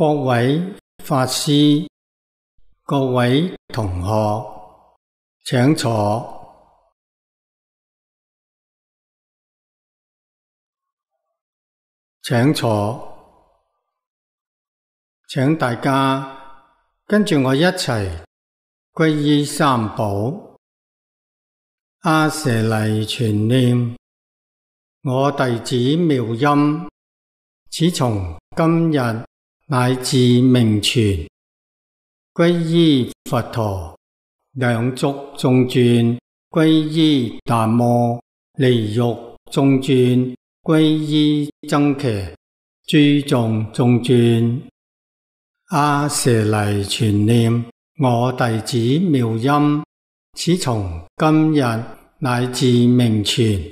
各位法师、各位同学，请坐，请坐，请大家跟住我一齐皈依三宝。阿舍嚟全念，我弟子妙音，始从今日。乃至名存，皈依佛陀两足中转，皈依达摩离欲中转，皈依僧伽，诸众中转。阿舍离全念我弟子妙音，此从今日乃至名存，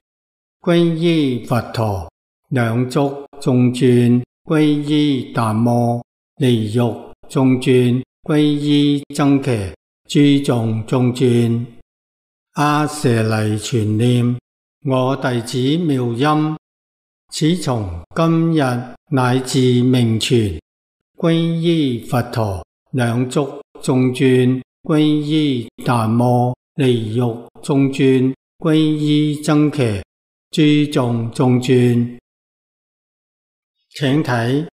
皈依佛陀两足中转。皈依达摩利欲中尊，皈依增骑诸众中尊，阿舍利全念我弟子妙音，此从今日乃至命存，皈依佛陀两足中尊，皈依达摩利欲中尊，皈依增骑诸众中尊。请睇《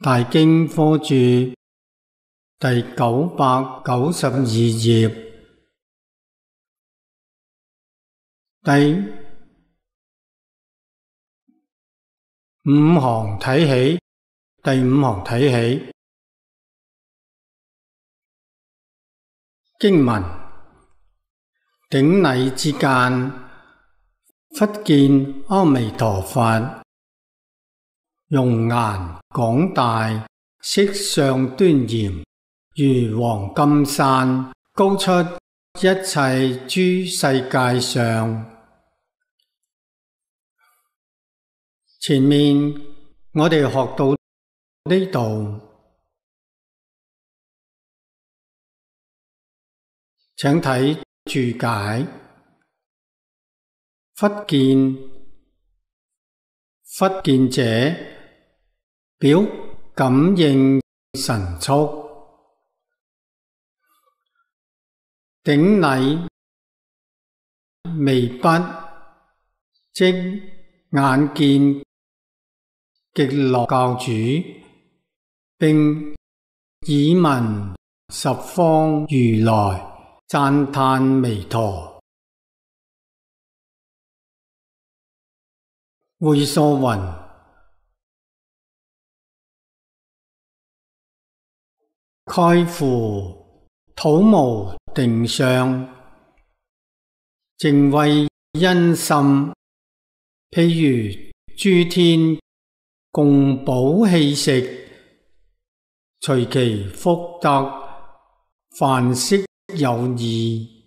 大经科注》第九百九十二页第五行睇起，第五行睇起经文，顶礼之间忽见阿弥陀佛。容颜广大，色相端严，如黄金山，高出一切诸世界上。前面我哋学到呢度，请睇注解。忽见忽见者。表感应神速，顶礼微笔，即眼见极乐教主，并以闻十方如来赞叹弥陀，会数云。盖乎土木定相，正位因心。譬如诸天共补气食，随其福德，凡色有异。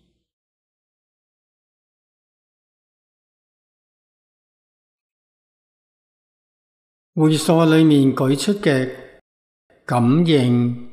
会所里面举出嘅感应。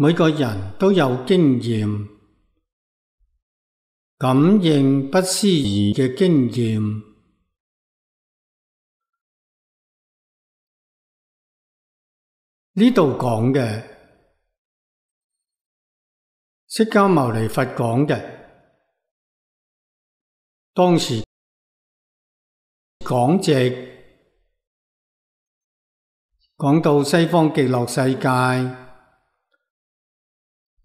每个人都有经验，感应不思议嘅经验。呢度讲嘅释迦牟尼佛讲嘅，当时讲藉讲到西方极乐世界。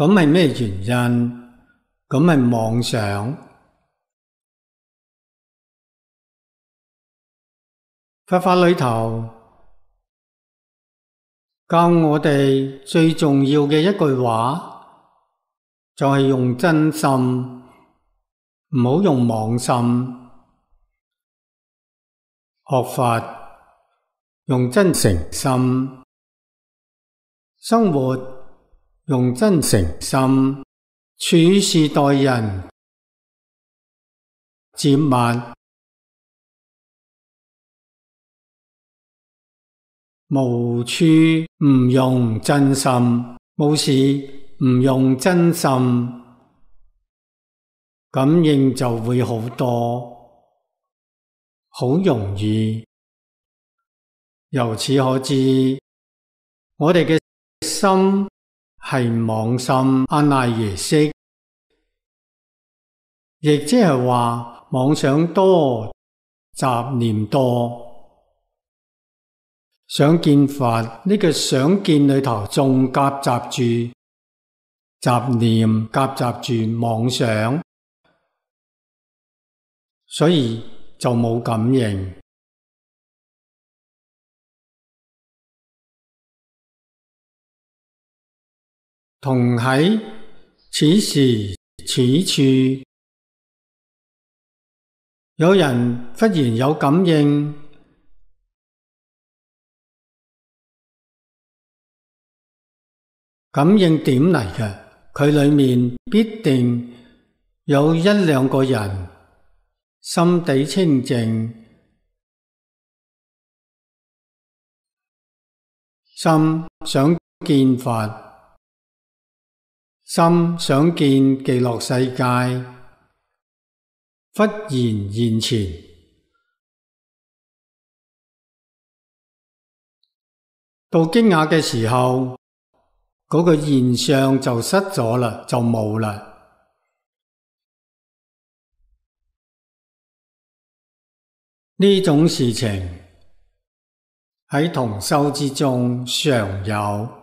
咁系咩原因？咁系妄想。佛法里头教我哋最重要嘅一句话，就系用真心，唔好用妄心学法，用真诚心生活。用真诚心处事待人接物，无处唔用真心，冇事唔用真心，感应就会好多，好容易。由此可知，我哋嘅心。系妄心阿赖耶识，亦即系话妄想多，杂念多，想见佛呢个想见里头，仲夹杂住杂念，夹杂住妄想，所以就冇感应。同喺此时此处，有人忽然有感应，感应点嚟嘅？佢里面必定有一两个人，心地清净，心想见佛。心想见极乐世界，忽然现前，到惊讶嘅时候，嗰个现象就失咗啦，就冇啦。呢种事情喺同修之中常有。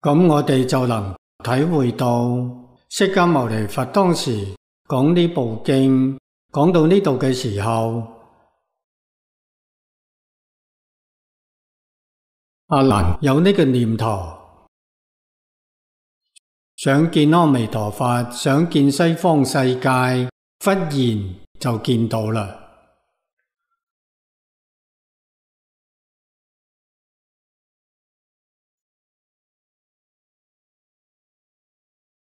咁我哋就能体会到释迦牟尼佛当时讲呢部经，讲到呢度嘅时候，阿难有呢个念头，想见阿弥陀佛，想见西方世界，忽然就见到啦。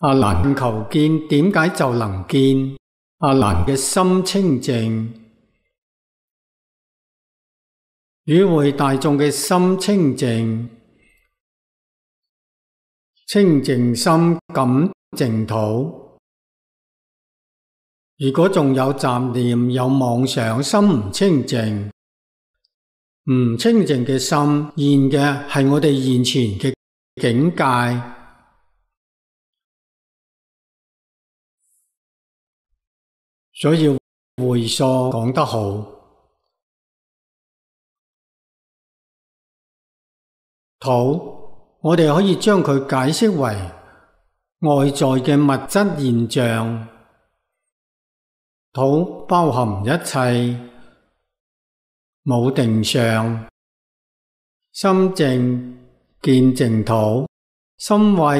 阿兰求见，点解就能见？阿兰嘅心清净，与会大众嘅心清净，清净心感净土。如果仲有杂念、有妄想，心唔清净，唔清净嘅心现嘅系我哋现前嘅境界。所以会所讲得好，土我哋可以将佢解释为外在嘅物质现象。土包含一切，冇定相，心静见净土，心坏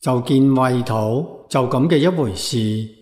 就见坏土，就咁嘅一回事。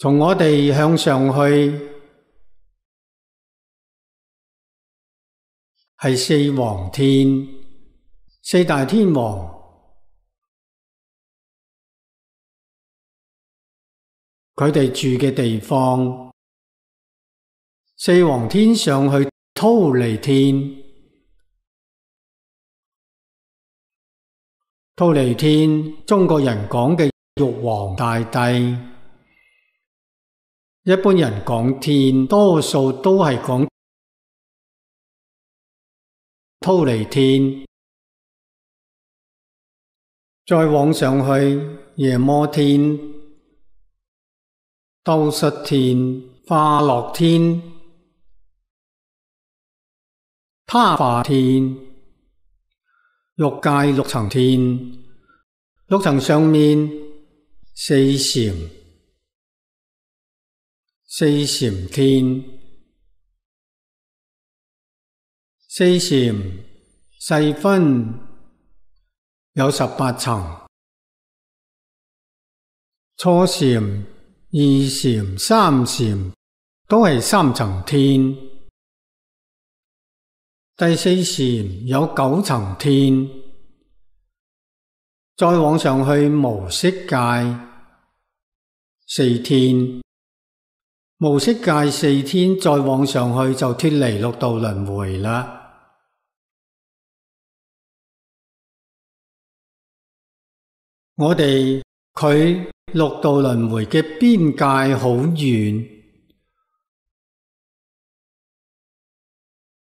从我哋向上去系四王天，四大天王，佢哋住嘅地方。四王天上去，秃离天，秃离天，中国人讲嘅玉皇大帝。一般人講天，多數都係講初尼天，再往上去夜摩天、斗室天、化乐天、他化天，六界六層天，六層上面四禪。四禅天，四禅细分有十八层，初禅、二禅、三禅都系三层天，第四禅有九层天，再往上去无色界四天。无色界四天再往上去就脱离六道轮回啦。我哋佢六道轮回嘅边界好远，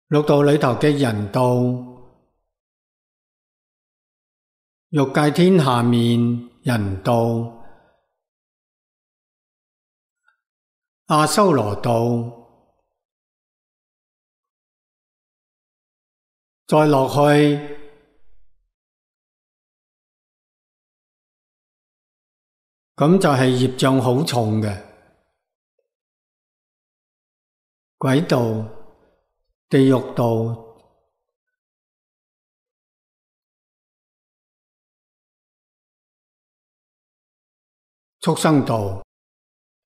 六道里头嘅人道欲界天下面人道。阿修罗道，再落去，咁就系业障好重嘅，鬼道、地狱道、畜生道。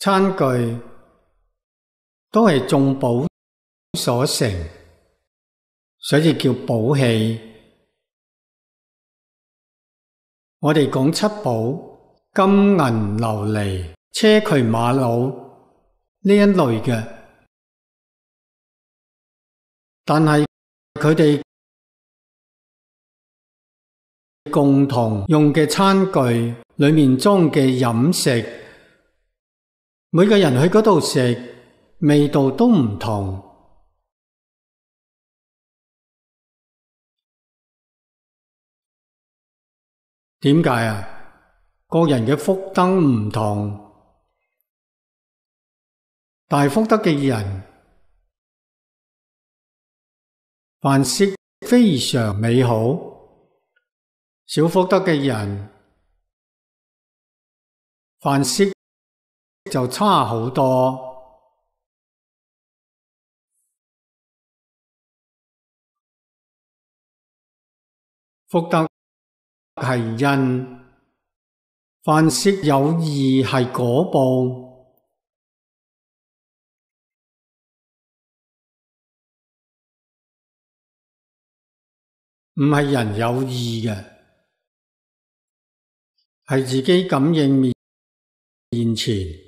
餐具都系众宝所成，所以叫宝器。我哋讲七宝：金银琉璃、车渠马瑙呢一类嘅，但系佢哋共同用嘅餐具里面装嘅饮食。每个人去嗰度食，味道都唔同。点解啊？个人嘅福德唔同，大福德嘅人，饭食非常美好；小福德嘅人，饭食。就差好多，福德系因，凡释有意系果报，唔系人有意嘅，系自己感应面前。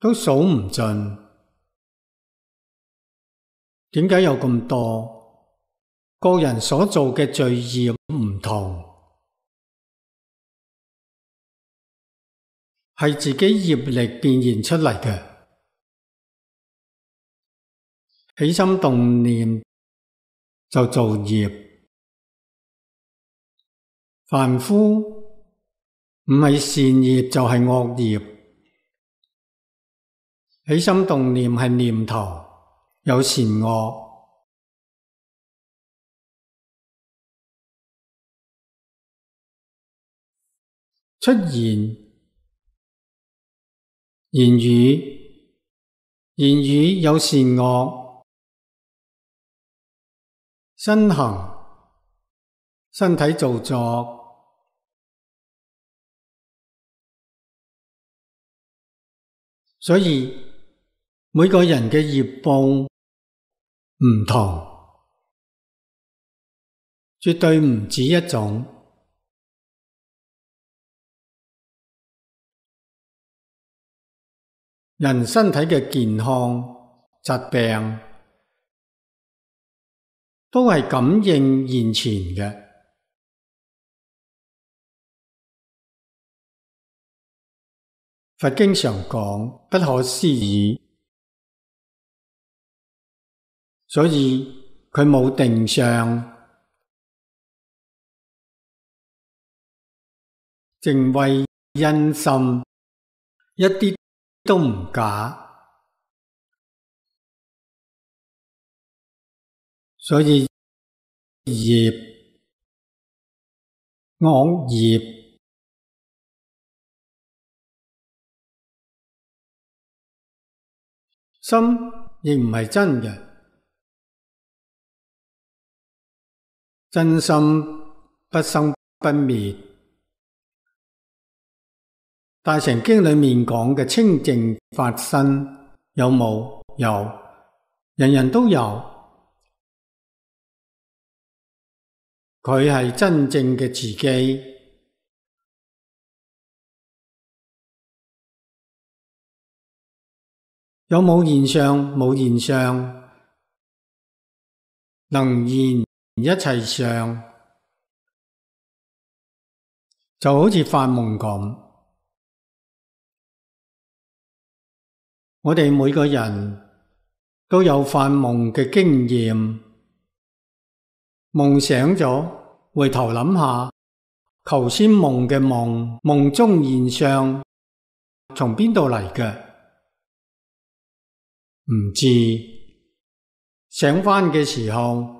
都数唔尽，点解有咁多？个人所做嘅罪业唔同，系自己业力变现出嚟嘅。起心动念就做业，凡夫唔系善业就系恶业。起心动念系念头，有善恶；出言言语，言语有善恶；身行身体造作，所以。每个人嘅业报唔同，绝对唔止一种。人身体嘅健康疾病都系感应现前嘅。佛经常讲不可思议。所以佢冇定相，净为因心，一啲都唔假。所以业、恶业心亦唔系真嘅。真心不生不灭，大乘经里面讲嘅清净法身有冇？有，人人都有，佢系真正嘅自己。有冇现相？冇现相，能现一切上就好似发梦咁，我哋每个人都有发梦嘅经验。梦醒咗，回头谂下，头先梦嘅梦，梦中现相，从边度嚟嘅？唔知。醒翻嘅时候。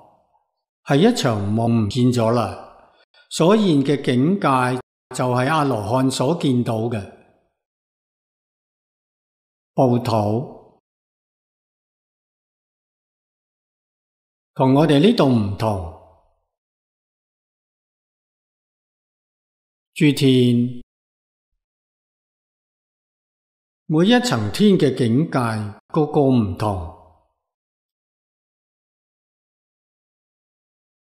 系一场梦，见咗啦。所现嘅境界就系阿罗汉所见到嘅。报土同我哋呢度唔同。住天每一层天嘅境界，个个唔同。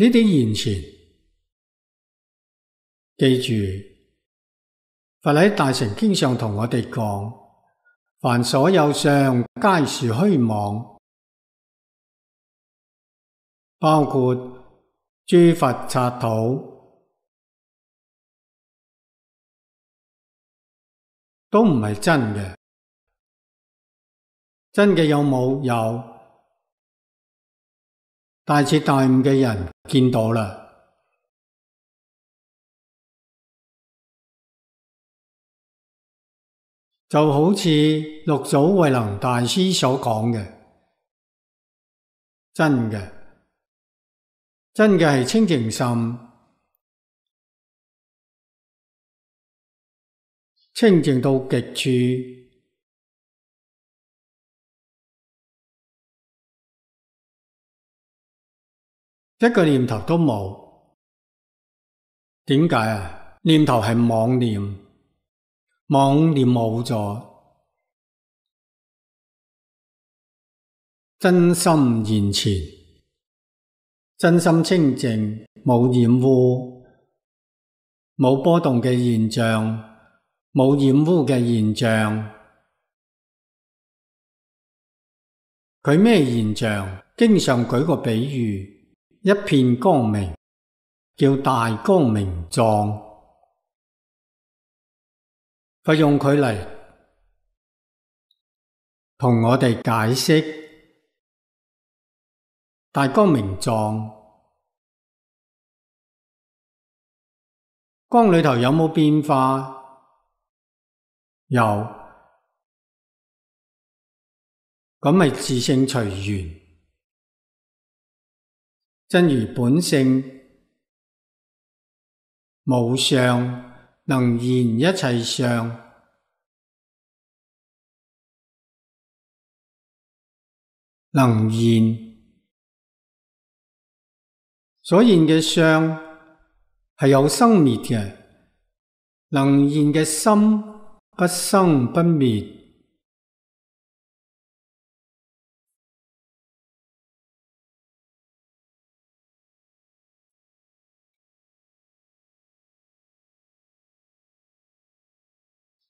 呢啲言前，记住，佛喺大城经常同我哋讲，凡所有相，皆是虚妄，包括诸佛刹土，都唔系真嘅，真嘅有冇有？大彻大悟嘅人见到啦，就好似六祖慧能大师所讲嘅，真嘅，真嘅系清净心，清净到极处。一个念头都冇，点解啊？念头系妄念，妄念冇咗，真心现前，真心清净，冇染污，冇波动嘅现象，冇染污嘅现象。佢咩现象？经常举个比喻。一片光明叫大光明状，佢用佢嚟同我哋解释大光明状，光里头有冇变化？有，咁咪自性随缘。真如本性无相，能言一切相，能言所言嘅相系有生灭嘅，能言嘅心不生不灭。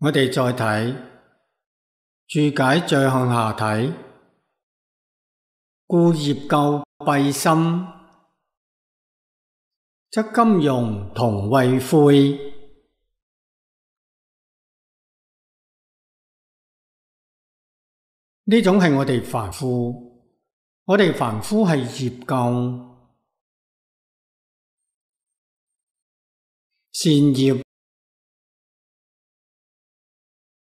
我哋再睇注解，再向下睇。故业救蔽心，则金融同为灰。呢种系我哋凡夫，我哋凡夫系业救，善业。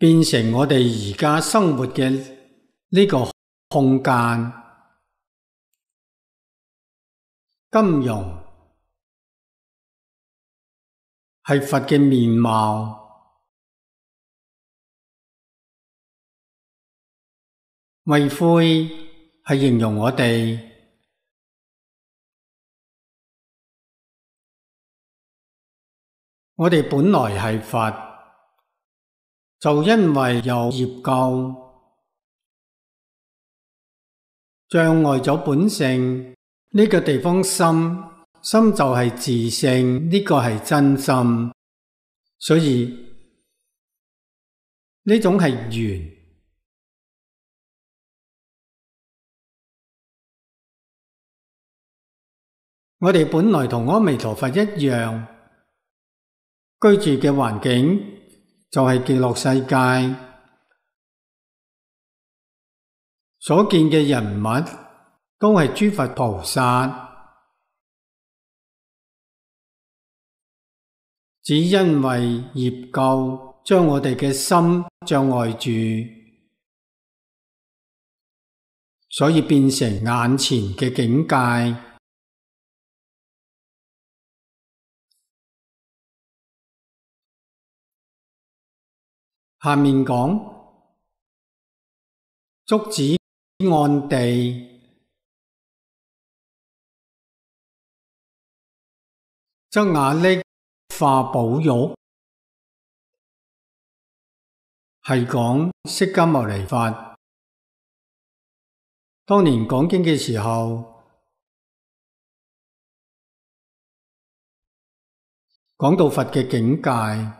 变成我哋而家生活嘅呢个空间，金融系佛嘅面貌，为灰系形容我哋，我哋本来系佛。就因为有业垢障碍咗本性，呢个地方心心就系自性，呢个系真心，所以呢种系缘。我哋本来同阿弥陀佛一样居住嘅环境。就係极乐世界所見嘅人物，都係諸佛菩薩。只因為業垢將我哋嘅心障礙住，所以變成眼前嘅境界。下面讲竹子按地，则瓦砾化宝玉，系讲释迦牟尼佛当年讲经嘅时候，讲到佛嘅境界。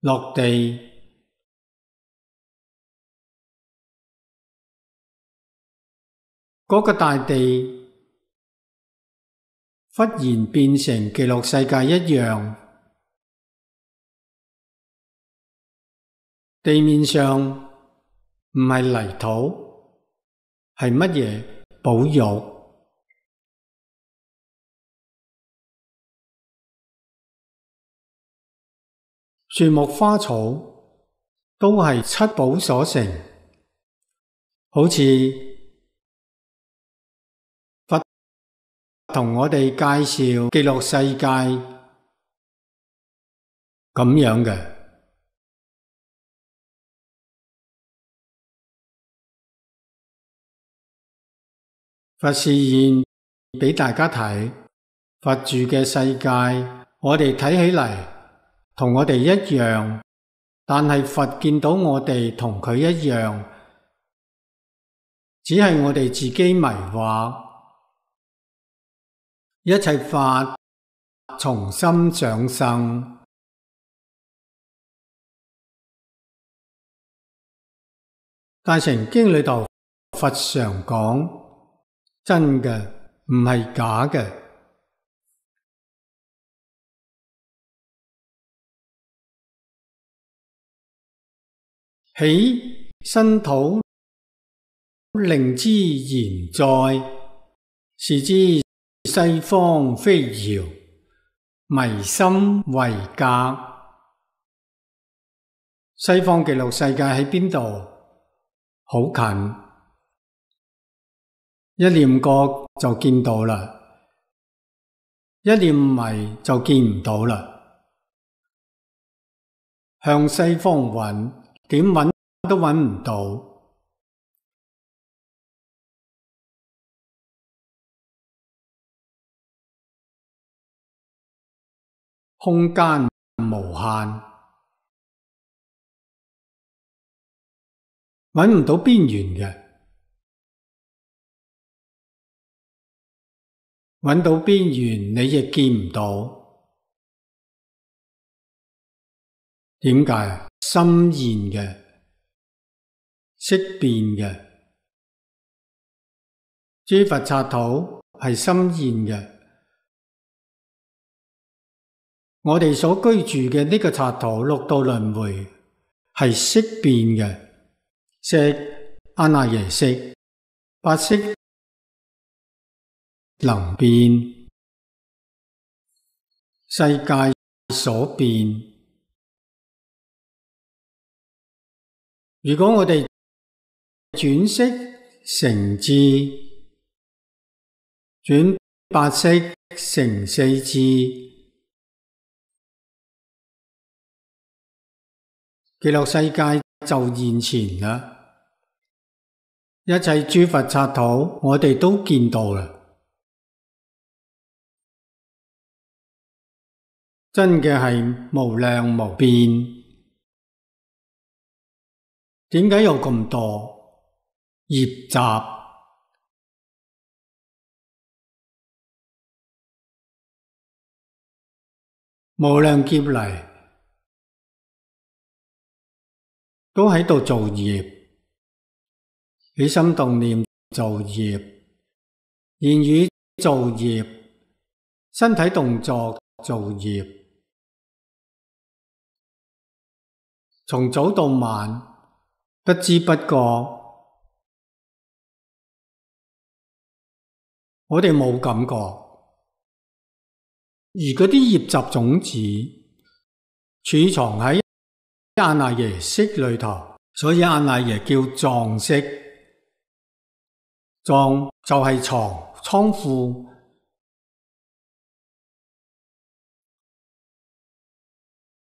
落地，嗰个大地忽然变成极乐世界一样，地面上唔系泥土，系乜嘢保育。树木花草都系七宝所成，好似佛同我哋介绍记录世界咁样嘅，佛示现俾大家睇，佛住嘅世界，我哋睇起嚟。同我哋一样，但系佛见到我哋同佢一样，只系我哋自己迷惑。一切法从心上生。大乘经里头，佛常讲真嘅唔系假嘅。起身土灵之言在是之西方非遥迷心为隔西方极乐世界喺边度？好近，一念过就见到啦，一念迷就见唔到啦，向西方揾。点揾都揾唔到，空间无限，揾唔到边缘嘅，揾到边缘你亦见唔到，点解啊？心现嘅，色变嘅，诸佛刹土系心现嘅，我哋所居住嘅呢个刹土六道轮回系色变嘅，色阿那耶色，色能变，世界所变。如果我哋转色成智，转白色成四智，极乐世界就现前啦！一切诸佛刹土，我哋都见到啦，真嘅系无量无边。点解有咁多业集？无量劫嚟都喺度造业，起心动念造业，言语造业，身体动作造业，从早到晚。不知不觉，我哋冇感觉，而嗰啲叶集种子储藏喺阿赖耶识里头，所以阿赖耶叫藏识，藏就系藏仓库。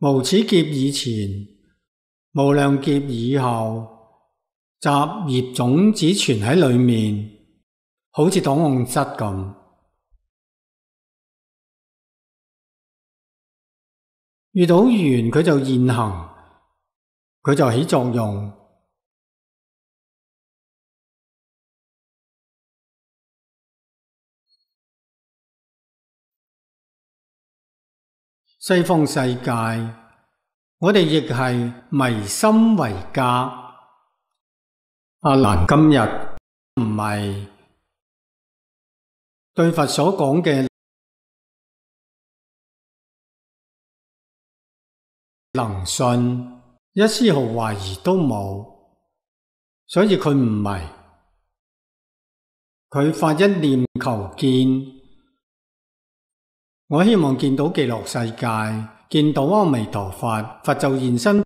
无始劫以前，无量劫以后。杂叶种子存喺里面，好似档案室咁。遇到缘佢就现行，佢就起作用。西方世界，我哋亦系迷心为家。阿兰今日唔系对佛所讲嘅能信，一丝毫怀疑都冇，所以佢唔系佢发一念求见，我希望见到极乐世界，见到阿弥陀佛，佛就现身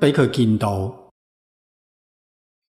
俾佢见到。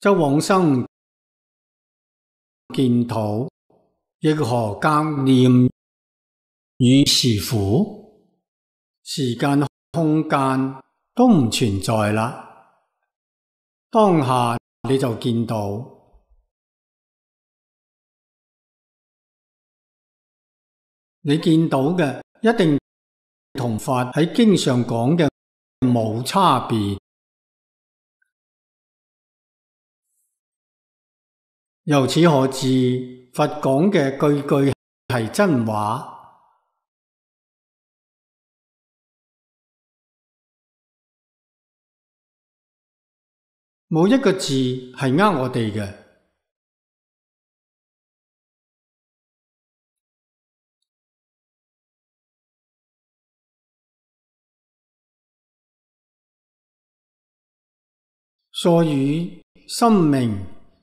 就往生见土，亦何隔念与是苦？时间空间都唔存在啦，当下你就见到，你见到嘅一定同佛喺经上讲嘅冇差别。由此可知，佛讲嘅句句系真话，冇一个字系呃我哋嘅。所以心明。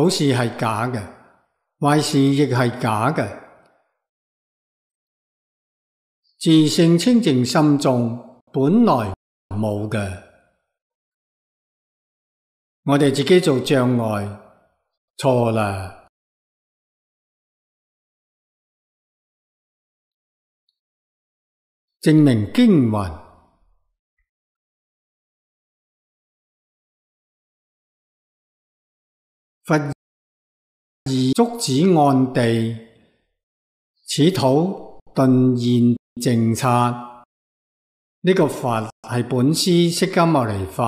好事系假嘅，坏事亦系假嘅。自性清净心中本来冇嘅，我哋自己做障碍，错啦！证明经文。佛而足止岸地，此土顿现净刹。呢个佛系本师释迦牟尼佛，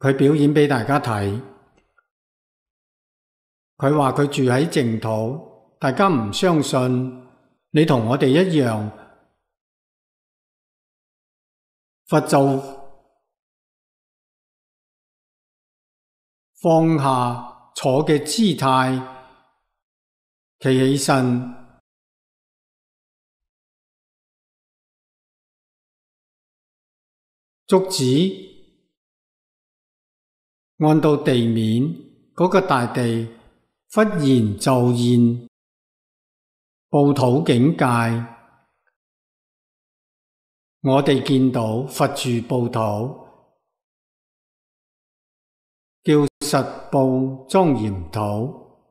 佢表演俾大家睇。佢话佢住喺净土，大家唔相信，你同我哋一样，佛就。放下坐嘅姿态，企起身，竹子按到地面，嗰个大地忽然就现布土境界，我哋见到佛住布土。叫实布装严土，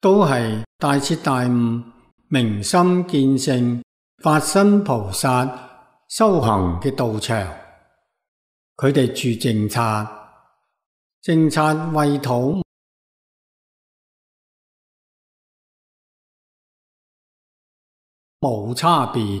都系大彻大悟、明心见性、法心菩萨修行嘅道场。佢哋住净策，净策为土，无差别。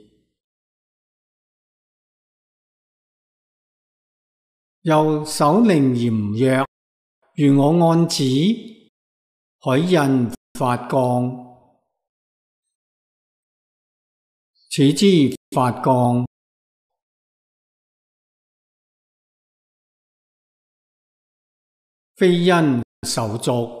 又守令严曰：如我按止，海印发降，此之发降。非因受足。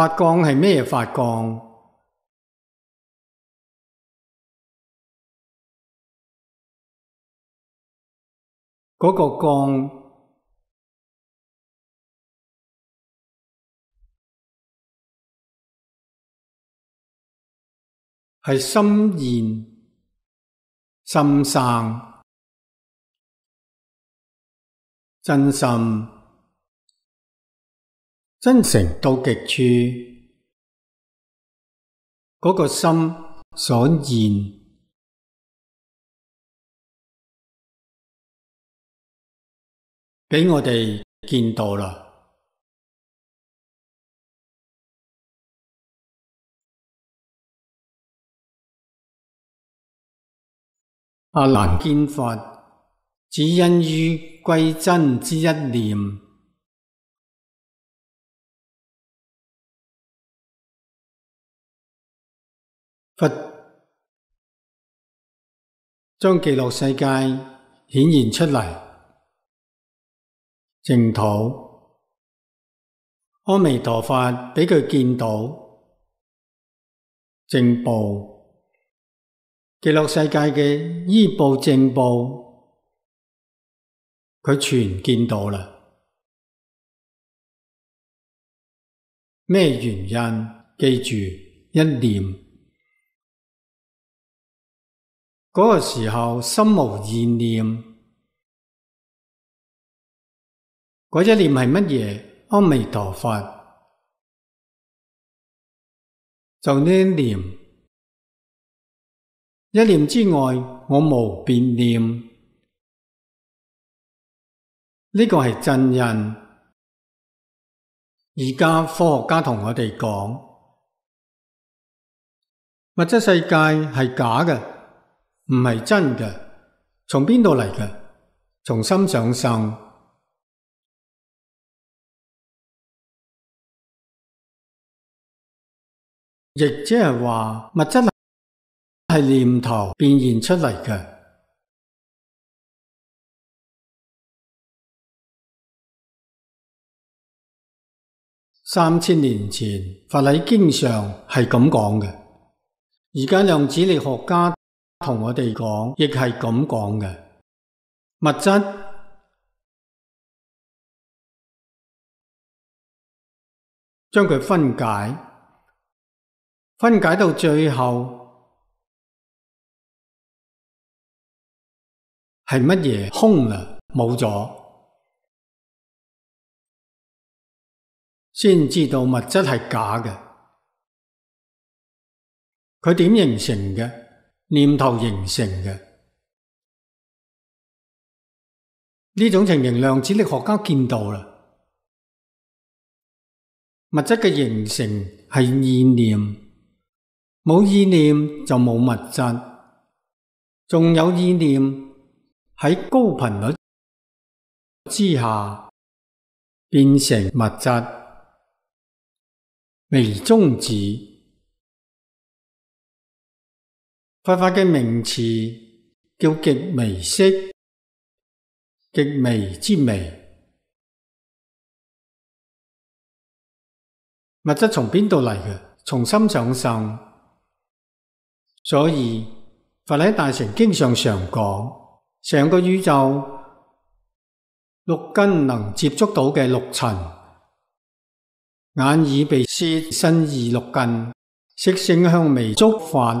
发光系咩发光？嗰个光系心现心生真心。真诚到极处，嗰个心所现，俾我哋见到啦。阿难见佛，只因于归真之一念。佛将极乐世界显现出嚟净土，阿弥陀佛俾佢见到正报，极乐世界嘅依部正报，佢全见到啦。咩原因？记住一念。嗰个时候心无意念，嗰一念系乜嘢？阿弥陀佛，就呢一念，一念之外我无变念，呢个系真人。而家科学家同我哋讲，物质世界系假嘅。唔系真嘅，从边度嚟嘅？从心想生。亦即系话物质系念头变现出嚟嘅。三千年前，法理经常系咁讲嘅，而家量子力学家。同我哋讲，亦系咁讲嘅。物质将佢分解，分解到最后系乜嘢空啦？冇咗，先知道物质系假嘅。佢点形成嘅？念头形成嘅呢种情形，量子力学家见到啦。物质嘅形成系意念，冇意念就冇物质，仲有意念喺高频率之下变成物质，微中子。佛法嘅名词叫极微色，极微之微，物质从边度嚟嘅？从心想上，所以佛喺大乘经上常讲，上个宇宙六根能接触到嘅六尘，眼耳鼻舌身意六根，色性向味触法。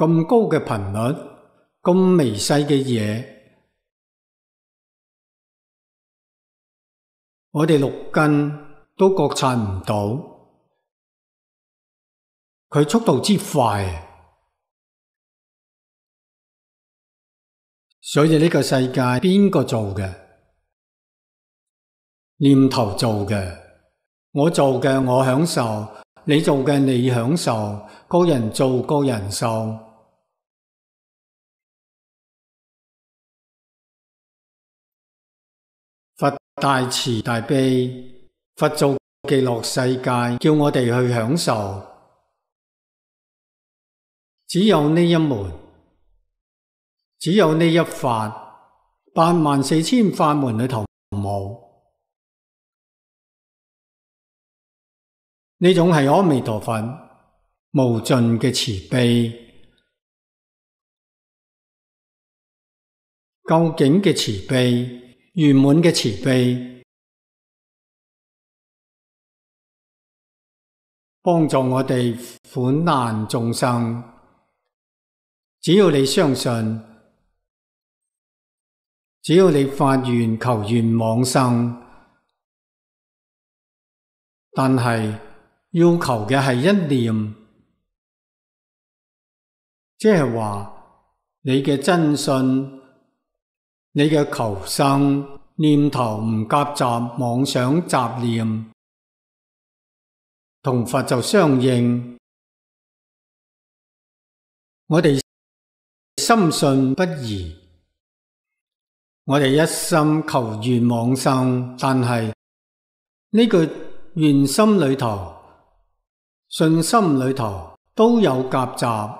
咁高嘅频率，咁微细嘅嘢，我哋六根都觉察唔到，佢速度之快，所以呢个世界边个做嘅？念头做嘅，我做嘅我享受，你做嘅你享受，个人做个人受。佛大慈大悲，佛祖极乐世界，叫我哋去享受。只有呢一门，只有呢一法，八万四千法门里头冇呢种系阿弥陀佛无尽嘅慈悲，究竟嘅慈悲。圆满嘅慈悲，帮助我哋苦难众生。只要你相信，只要你发愿求愿往生，但系要求嘅系一念，即系话你嘅真信。你嘅求生念头唔夹杂妄想杂念，同佛就相应。我哋深信不疑，我哋一心求愿往生，但系呢句愿心里头、信心里头都有夹杂。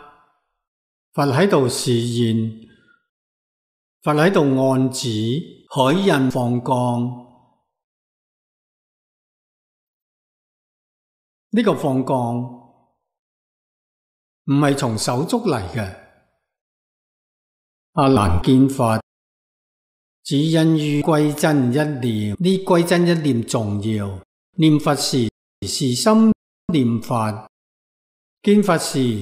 佛喺度示现，佛喺度暗指海印放光。呢个放光唔系从手足嚟嘅。阿难见佛，只因于归真一念。呢归真一念重要。念佛时是心念佛，见佛时。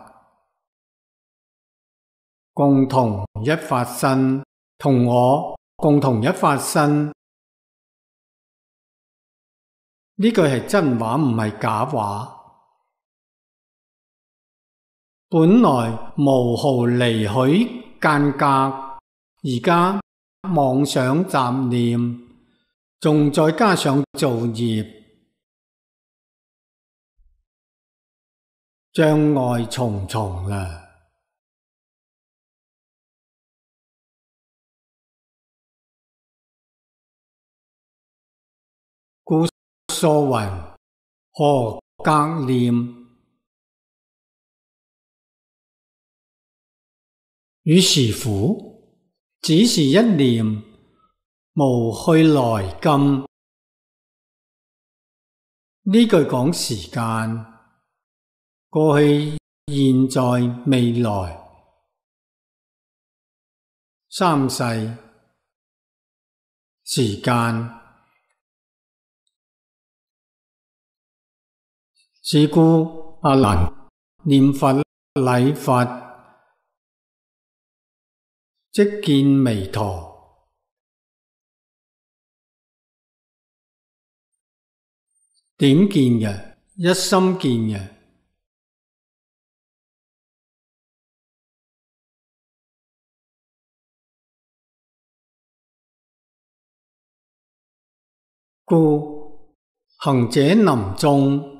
共同一发生，同我共同一发生，呢句系真话，唔系假话。本来无毫厘许间隔，而家妄想杂念，仲再加上造业，障碍重重啦。作云何格念？于是乎，只是一念，无去来今。呢句讲时间，过去、现在、未来三世时间。是故阿难念佛礼佛，即见弥陀，点见嘅？一心见嘅。故行者临众。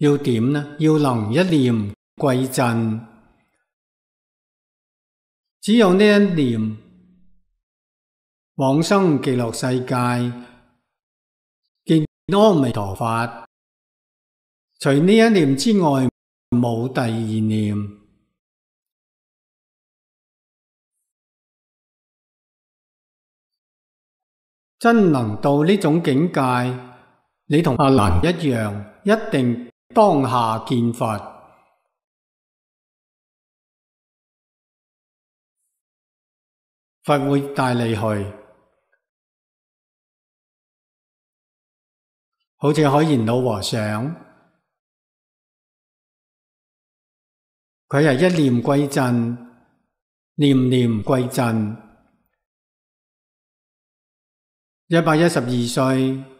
要点呢？要能一念归真，只有呢一念往生极乐世界，见阿弥陀佛。除呢一念之外，冇第二念。真能到呢种境界，你同阿南一样，一定。当下见佛，佛会带你去。好似海贤老和尚，佢系一念归真，念念归真，一百一十二岁。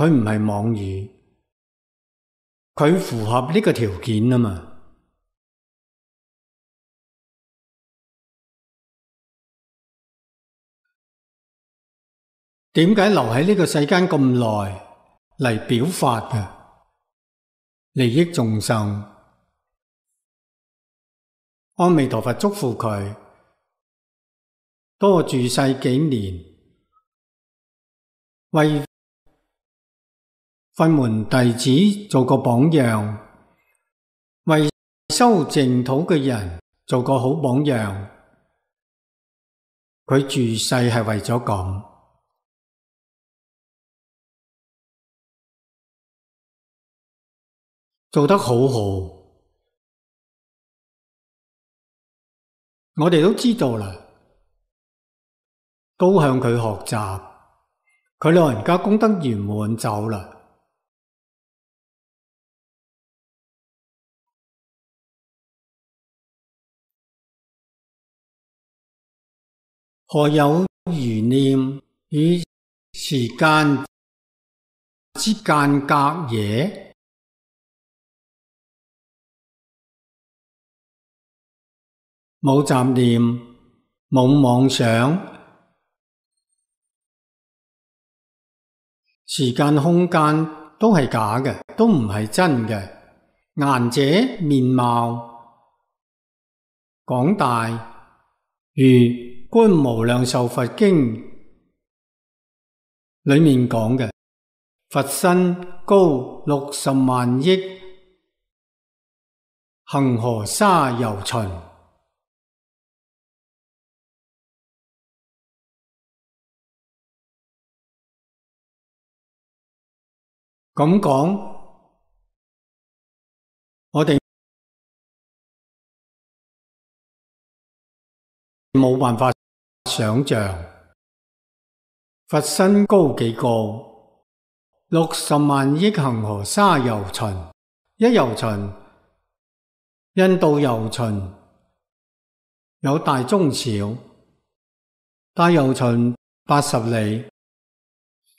佢唔系妄语，佢符合呢个条件啊嘛？点解留喺呢个世间咁耐嚟表法嘅？利益众生，阿弥陀佛祝福佢多住世几年，为。关门弟子做个榜样，为修净土嘅人做个好榜样。佢住世系为咗咁，做得好好。我哋都知道啦，都向佢学习。佢老人家功德圆满走啦。何有余念与时间之间隔也？冇杂念，冇妄想，时间空间都系假嘅，都唔系真嘅。颜者面貌广大如。观无量寿佛经里面讲嘅，佛身高六十万亿恒河沙由旬，咁讲。冇办法想象，佛身高几个？六十万亿恒河沙游巡，一游巡，印度游巡有大中小，大游巡八十里，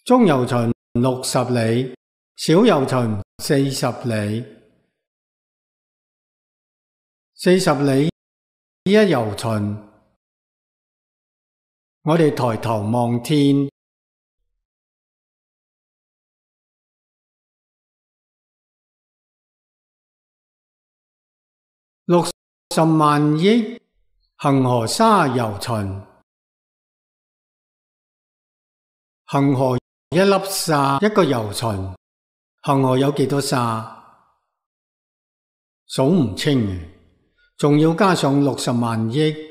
中游巡六十里，小游巡四十里，四十里一游巡。我哋抬头望天，六十万亿恒河沙游存，恒河一粒沙一个游存，恒河有几多沙数唔清，仲要加上六十万亿。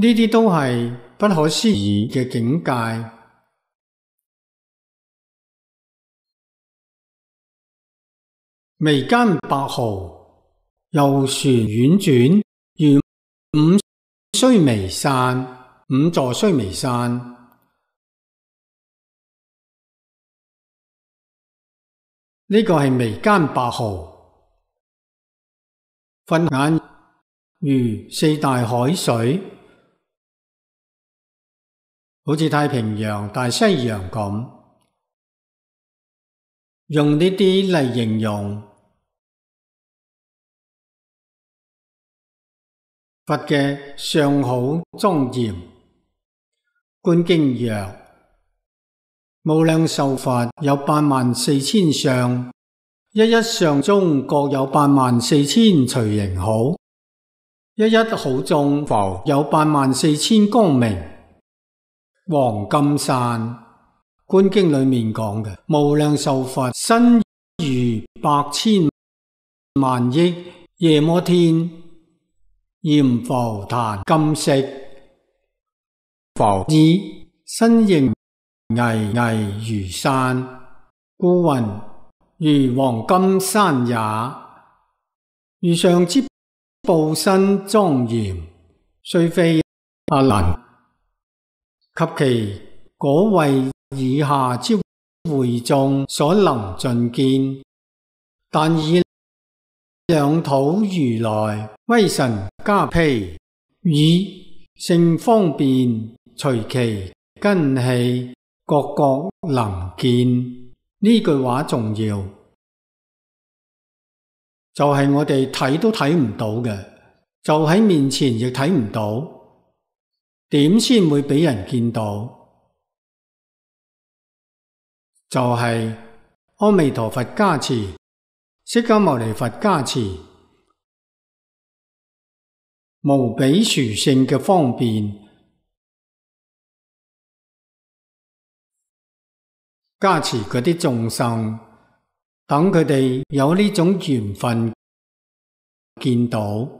呢啲都系不可思议嘅境界。眉间白毫，右旋婉转，如五须眉散，五座须眉散。呢个系眉间白毫，瞓眼如四大海水。好似太平洋、大西洋咁，用呢啲嚟形容佛嘅上好庄严。观经曰：无量寿佛有八万四千相，一一相中各有八万四千随形好，一一好中浮有八万四千光明。黄金山观经里面讲嘅无量寿佛身如百千万亿夜摩天焰浮檀金色浮子身形巍巍如山，故云如黄金山也。如上之布身庄严，虽非阿难。及其果位以下之回众所能尽见，但以两土如来威神加披，以性方便随其根器，各各能见。呢句话重要，就系我哋睇都睇唔到嘅，就喺面前亦睇唔到。点先会俾人见到？就系阿弥陀佛加持、释迦牟尼佛加持，无比殊胜嘅方便加持嗰啲众生，等佢哋有呢种缘分见到。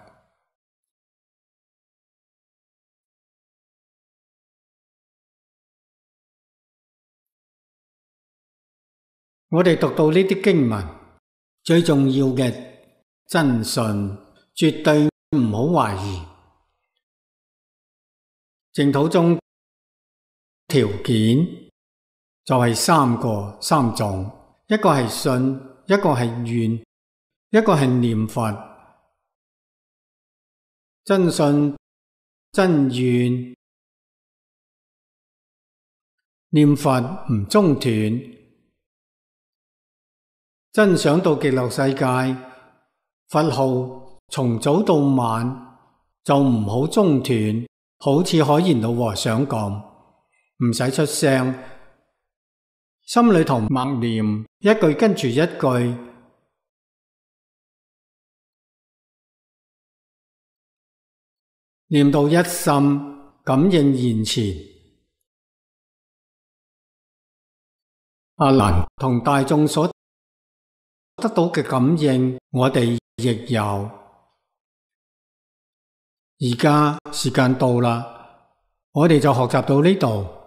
我哋读到呢啲经文，最重要嘅真信，绝对唔好怀疑净土中条件就系三个三种，一个系信，一个系愿，一个系念佛。真信真愿念佛唔中断。真想到极乐世界，佛号从早到晚就唔好中断，好似海贤老和尚讲，唔使出声，心里同默念一句跟住一句，念到一心感应现前。阿兰同大众所。得到嘅感应，我哋亦有。而家时间到啦，我哋就学习到呢度。